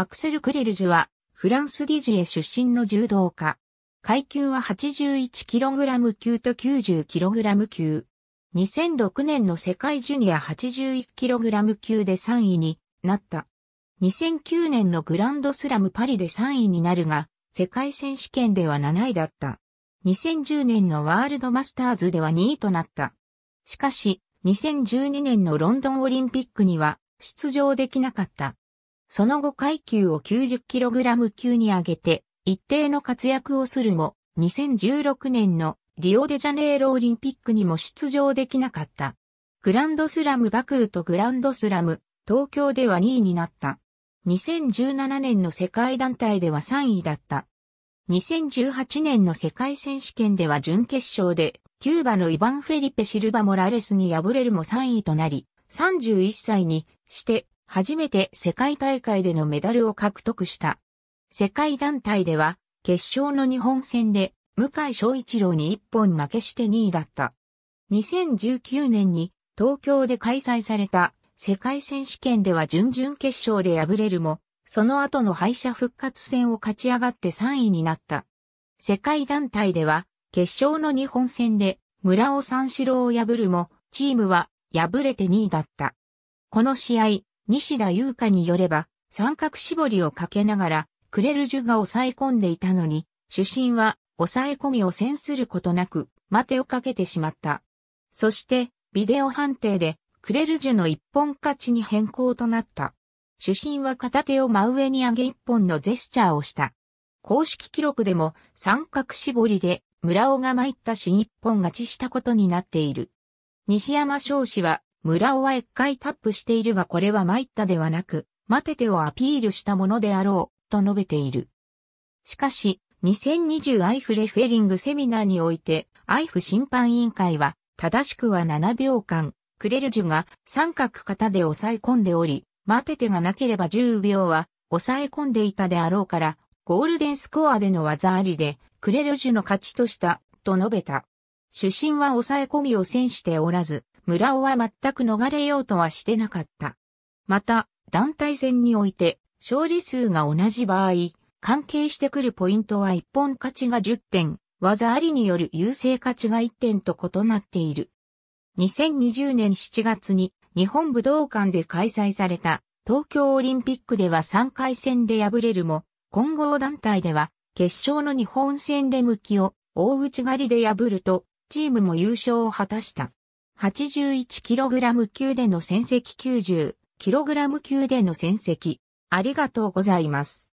アクセル・クレルジュは、フランスディジエ出身の柔道家。階級は 81kg 級と 90kg 級。2006年の世界ジュニア 81kg 級で3位になった。2009年のグランドスラムパリで3位になるが、世界選手権では7位だった。2010年のワールドマスターズでは2位となった。しかし、2012年のロンドンオリンピックには出場できなかった。その後階級を 90kg 級に上げて、一定の活躍をするも、2016年のリオデジャネイロオリンピックにも出場できなかった。グランドスラムバクーとグランドスラム、東京では2位になった。2017年の世界団体では3位だった。2018年の世界選手権では準決勝で、キューバのイバン・フェリペ・シルバ・モラレスに敗れるも3位となり、31歳にして初めて世界大会でのメダルを獲得した。世界団体では、決勝の日本戦で、向井翔一郎に一本負けして2位だった。2019年に東京で開催された世界選手権では準々決勝で敗れるも、その後の敗者復活戦を勝ち上がって3位になった。世界団体では、決勝の日本戦で村尾三四郎を破るも、チームは敗れて2位だった。この試合、西田優香によれば、三角絞りをかけながら、クレルジュが抑え込んでいたのに、主審は抑え込みをせんすることなく、待てをかけてしまった。そして、ビデオ判定で、クレルジュの一本勝ちに変更となった。主審は片手を真上に上げ一本のジェスチャーをした。公式記録でも三角絞りで村尾が参ったし一本勝ちしたことになっている。西山翔氏は村尾は一回タップしているがこれは参ったではなく、待ててをアピールしたものであろう、と述べている。しかし、2020アイフレフェリングセミナーにおいて、アイフ審判委員会は、正しくは7秒間、クレルジュが三角型で抑え込んでおり、待ててがなければ10秒は抑え込んでいたであろうから、ゴールデンスコアでの技ありで、クレルジュの勝ちとした、と述べた。主審は抑え込みを選しておらず、村尾は全く逃れようとはしてなかった。また、団体戦において、勝利数が同じ場合、関係してくるポイントは一本勝ちが10点、技ありによる優勢価値が1点と異なっている。2020年7月に日本武道館で開催された東京オリンピックでは3回戦で敗れるも、混合団体では決勝の日本戦で向きを大内刈りで破ると、チームも優勝を果たした。81kg 級での戦績 90kg 級での戦績。ありがとうございます。